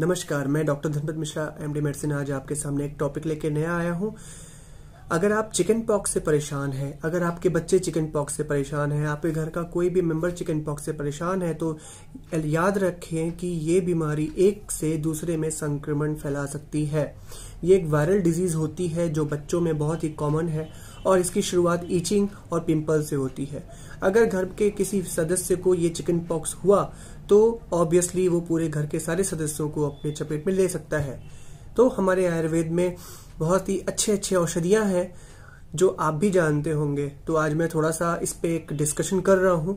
नमस्कार मैं doctor Dhanpat Mishra MD medicine आज आपके सामने एक टॉपिक लेकर नया आया हूँ अगर आप चिकन पॉक्स से परेशान हैं अगर आपके बच्चे चिकन पॉक्स से परेशान हैं आपके घर का कोई भी मेंबर चिकन पॉक्स से परेशान है तो याद रखें कि ये बीमारी एक से दूसरे में संक्रमण फैला सकती है ये एक वायरल डिजीज होती है जो बच्चों में बहुत ही कॉमन है और इसकी शुरुआत ईचिंग और पिंपल से होती है अगर घर के किसी सदस्य को ये चिकन पॉक्स हुआ तो ऑब्वियसली वो पूरे घर के सारे सदस्यों को अपने चपेट में ले सकता है तो हमारे आयुर्वेद में बहुत ही अच्छे अच्छे औषधियाँ हैं जो आप भी जानते होंगे तो आज मैं थोड़ा सा इस पर एक डिस्कशन कर रहा हूँ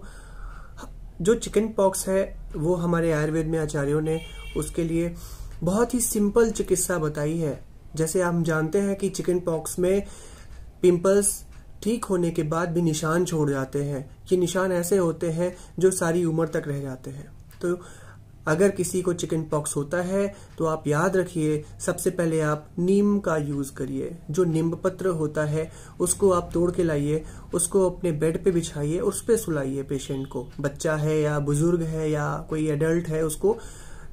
जो चिकन पॉक्स है वो हमारे आयुर्वेद में आचार्यों ने उसके लिए बहुत ही सिंपल चिकित्सा बताई है जैसे हम जानते हैं कि चिकन पॉक्स में पिंपल्स ठीक होने के बाद भी निशान छोड़ जाते हैं ये निशान ऐसे होते हैं जो सारी उम्र तक रह जाते हैं तो अगर किसी को चिकन पॉक्स होता है तो आप याद रखिए सबसे पहले आप नीम का यूज़ करिए जो नीम पत्र होता है उसको आप तोड़ के लाइए उसको अपने बेड पे बिछाइए उस पर सुलाइए पेशेंट को बच्चा है या बुजुर्ग है या कोई एडल्ट है उसको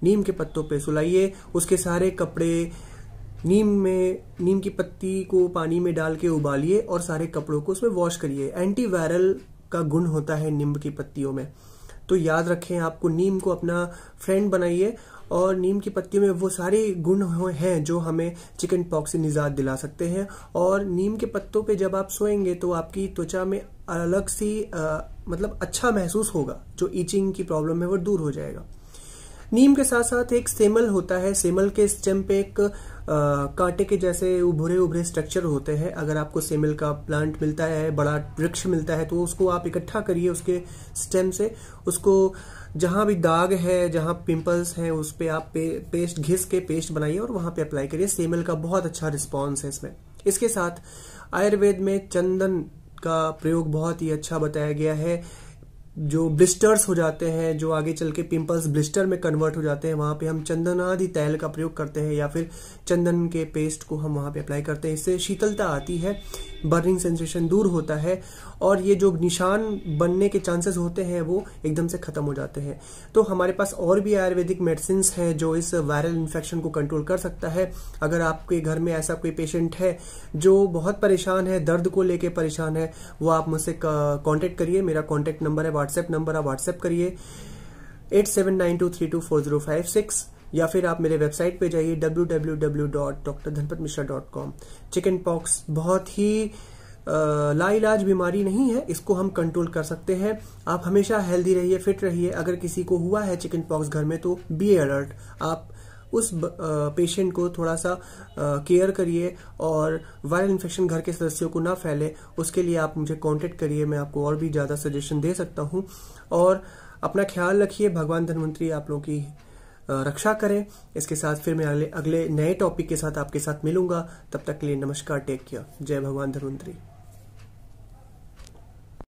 नीम के पत्तों पे सुलाइए उसके सारे कपड़े नीम में नीम की पत्ती को पानी में डाल के उबालिए और सारे कपड़ों को उसमें वॉश करिए एंटी वायरल का गुण होता है नीम की पत्तियों में तो याद रखें आपको नीम को अपना फ्रेंड बनाइए और नीम की पत्तियों में वो सारे गुण हैं जो हमें चिकन पॉक्स से निजात दिला सकते हैं और नीम के पत्तों पे जब आप सोएंगे तो आपकी त्वचा में अलग सी आ, मतलब अच्छा महसूस होगा जो ईचिंग की प्रॉब्लम है वो दूर हो जाएगा नीम के साथ साथ एक सेमल होता है सेमल के स्टेम पे एक कांटे के जैसे उभरे उभरे स्ट्रक्चर होते हैं अगर आपको सेमल का प्लांट मिलता है बड़ा वृक्ष मिलता है तो उसको आप इकट्ठा करिए उसके स्टेम से उसको जहां भी दाग है जहां पिंपल्स हैं उस पर पे आप पे, पेस्ट घिस के पेस्ट बनाइए और वहां पर अप्लाई करिए सेमल का बहुत अच्छा रिस्पॉन्स है इसमें इसके साथ आयुर्वेद में चंदन का प्रयोग बहुत ही अच्छा बताया गया है जो ब्लिस्टर्स हो जाते हैं जो आगे चल के पिम्पल्स ब्लिस्टर में कन्वर्ट हो जाते हैं वहां पे हम चंदन आदि तैल का प्रयोग करते हैं या फिर चंदन के पेस्ट को हम वहां पे अप्लाई करते हैं इससे शीतलता आती है बर्निंग सेंसेशन दूर होता है और ये जो निशान बनने के चांसेस होते हैं वो एकदम से ख़त्म हो जाते हैं तो हमारे पास और भी आयुर्वेदिक मेडिसिन है जो इस वायरल इन्फेक्शन को कंट्रोल कर सकता है अगर आपके घर में ऐसा कोई पेशेंट है जो बहुत परेशान है दर्द को लेकर परेशान है वो आप मुझसे कॉन्टेक्ट करिए मेरा कॉन्टेक्ट नंबर है व्हाट्सएप नंबर आप व्हाट्सएप करिए eight seven nine two three two four zero five six या फिर आप मेरे वेबसाइट पे जाइए W W W dot doctor Dhanpat Mishra dot com chicken pox बहुत ही लाइलाज बीमारी नहीं है इसको हम कंट्रोल कर सकते हैं आप हमेशा हेल्दी रहिए फिट रहिए अगर किसी को हुआ है चिकन पॉक्स घर में तो बी अलर्ट आप उस पेशेंट को थोड़ा सा केयर करिए और वायरल इन्फेक्शन घर के सदस्यों को ना फैले उसके लिए आप मुझे कांटेक्ट करिए मैं आपको और भी ज़्यादा सजेशन दे सकता हूँ और अपना ख्याल रखिए भगवान धनवंतरी आप लोगों की रक्षा करें इसके साथ फिर मैं अगले अगले नए टॉपिक के साथ आपके साथ मिलूंगा तब तक के लिए नमस्कार टेक केयर जय भगवान धनवंतरी